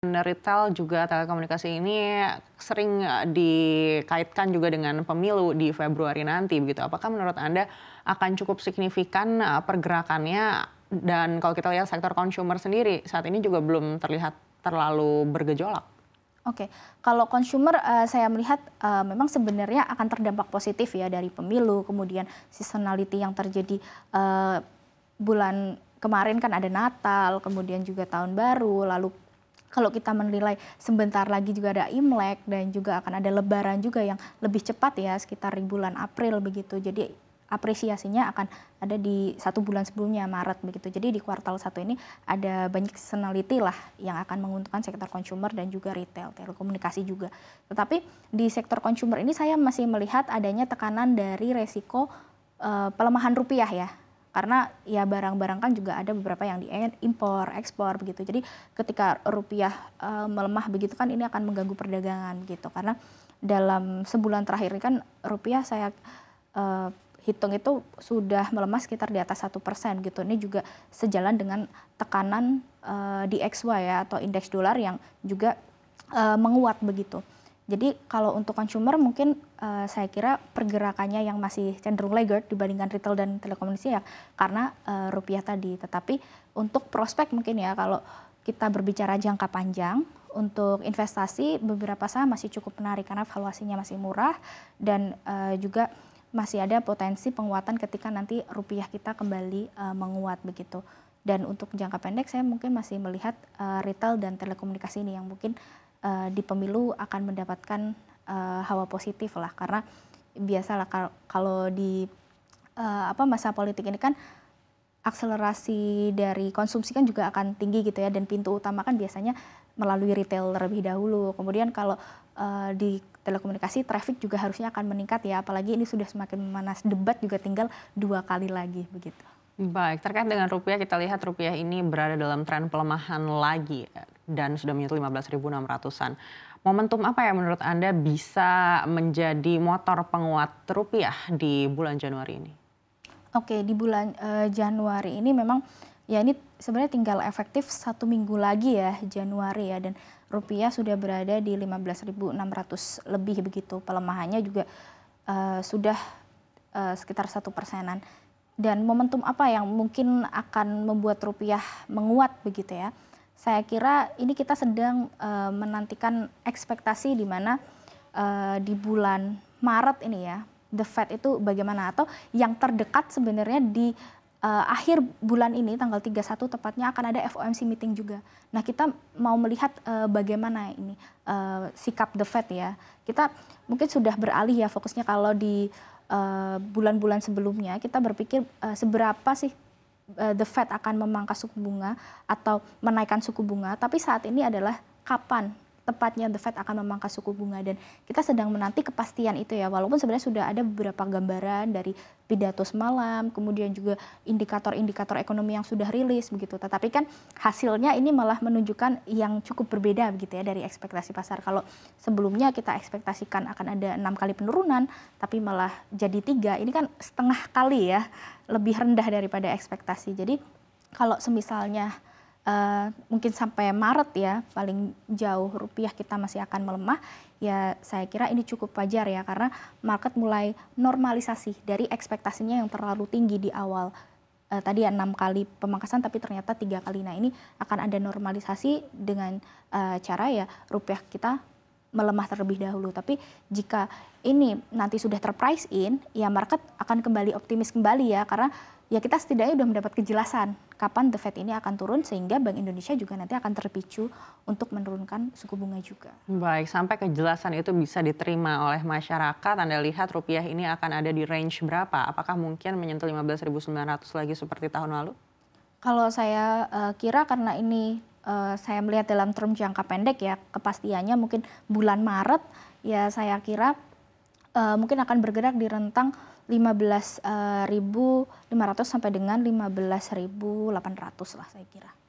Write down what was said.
Retail juga telekomunikasi ini sering eh, dikaitkan juga dengan pemilu di Februari nanti begitu. Apakah menurut Anda akan cukup signifikan eh, pergerakannya dan kalau kita lihat sektor konsumer sendiri saat ini juga belum terlihat terlalu bergejolak? Oke, okay. kalau konsumer uh, eh, saya melihat uh, memang sebenarnya akan terdampak positif ya dari pemilu, kemudian seasonality yang terjadi uh, bulan kemarin kan ada Natal, kemudian juga tahun baru, lalu kalau kita menilai sebentar lagi juga ada Imlek dan juga akan ada Lebaran juga yang lebih cepat ya sekitar di bulan April begitu. Jadi apresiasinya akan ada di satu bulan sebelumnya Maret begitu. Jadi di kuartal satu ini ada banyak seasonality lah yang akan menguntungkan sektor consumer dan juga retail, telekomunikasi juga. Tetapi di sektor consumer ini saya masih melihat adanya tekanan dari resiko uh, pelemahan rupiah ya karena ya barang-barang kan juga ada beberapa yang diimpor, ekspor begitu. Jadi ketika rupiah e, melemah begitu kan ini akan mengganggu perdagangan gitu. Karena dalam sebulan terakhir ini kan rupiah saya e, hitung itu sudah melemah sekitar di atas satu persen gitu. Ini juga sejalan dengan tekanan e, di XY ya atau indeks dolar yang juga e, menguat begitu. Jadi kalau untuk consumer mungkin uh, saya kira pergerakannya yang masih cenderung laggard dibandingkan retail dan telekomunikasi ya karena uh, rupiah tadi. Tetapi untuk prospek mungkin ya kalau kita berbicara jangka panjang untuk investasi beberapa saham masih cukup menarik karena valuasinya masih murah dan uh, juga masih ada potensi penguatan ketika nanti rupiah kita kembali uh, menguat begitu. Dan untuk jangka pendek saya mungkin masih melihat uh, retail dan telekomunikasi ini yang mungkin uh, di pemilu akan mendapatkan uh, hawa positif lah karena biasalah kalau di uh, apa masa politik ini kan akselerasi dari konsumsi kan juga akan tinggi gitu ya dan pintu utama kan biasanya melalui retail terlebih dahulu. Kemudian kalau uh, di telekomunikasi traffic juga harusnya akan meningkat ya apalagi ini sudah semakin memanas debat juga tinggal dua kali lagi begitu. Baik, terkait dengan rupiah kita lihat rupiah ini berada dalam tren pelemahan lagi dan sudah menyentuh 15.600-an. Momentum apa yang menurut Anda bisa menjadi motor penguat rupiah di bulan Januari ini? Oke, di bulan uh, Januari ini memang ya ini sebenarnya tinggal efektif satu minggu lagi ya Januari ya dan rupiah sudah berada di 15.600 lebih begitu pelemahannya juga uh, sudah uh, sekitar satu persenan dan momentum apa yang mungkin akan membuat rupiah menguat begitu ya. Saya kira ini kita sedang uh, menantikan ekspektasi di mana uh, di bulan Maret ini ya, the Fed itu bagaimana atau yang terdekat sebenarnya di uh, akhir bulan ini tanggal 31 tepatnya akan ada FOMC meeting juga. Nah, kita mau melihat uh, bagaimana ini uh, sikap the Fed ya. Kita mungkin sudah beralih ya fokusnya kalau di Eh, bulan-bulan uh, sebelumnya kita berpikir uh, seberapa sih uh, the Fed akan memangkas suku bunga atau menaikkan suku bunga, tapi saat ini adalah kapan tepatnya The Fed akan memangkas suku bunga dan kita sedang menanti kepastian itu ya walaupun sebenarnya sudah ada beberapa gambaran dari pidato semalam kemudian juga indikator-indikator ekonomi yang sudah rilis begitu tetapi kan hasilnya ini malah menunjukkan yang cukup berbeda begitu ya dari ekspektasi pasar kalau sebelumnya kita ekspektasikan akan ada enam kali penurunan tapi malah jadi tiga ini kan setengah kali ya lebih rendah daripada ekspektasi jadi kalau semisalnya Eh, mungkin sampai Maret ya paling jauh rupiah kita masih akan melemah ya saya kira ini cukup wajar ya karena market mulai normalisasi dari ekspektasinya yang terlalu tinggi di awal uh, tadi ya enam kali pemangkasan tapi ternyata tiga kali nah ini akan ada normalisasi dengan uh, cara ya rupiah kita melemah terlebih dahulu tapi jika ini nanti sudah terprice in ya market akan kembali optimis kembali ya karena ya kita setidaknya sudah mendapat kejelasan kapan the Fed ini akan turun sehingga Bank Indonesia juga nanti akan terpicu untuk menurunkan suku bunga juga. Baik, sampai kejelasan itu bisa diterima oleh masyarakat, Anda lihat rupiah ini akan ada di range berapa? Apakah mungkin menyentuh 15.900 lagi seperti tahun lalu? Kalau saya uh, kira karena ini uh, saya melihat dalam term jangka pendek ya, kepastiannya mungkin bulan Maret ya saya kira uh, mungkin akan bergerak di rentang 15.500 eh, sampai dengan 15.800 lah saya kira.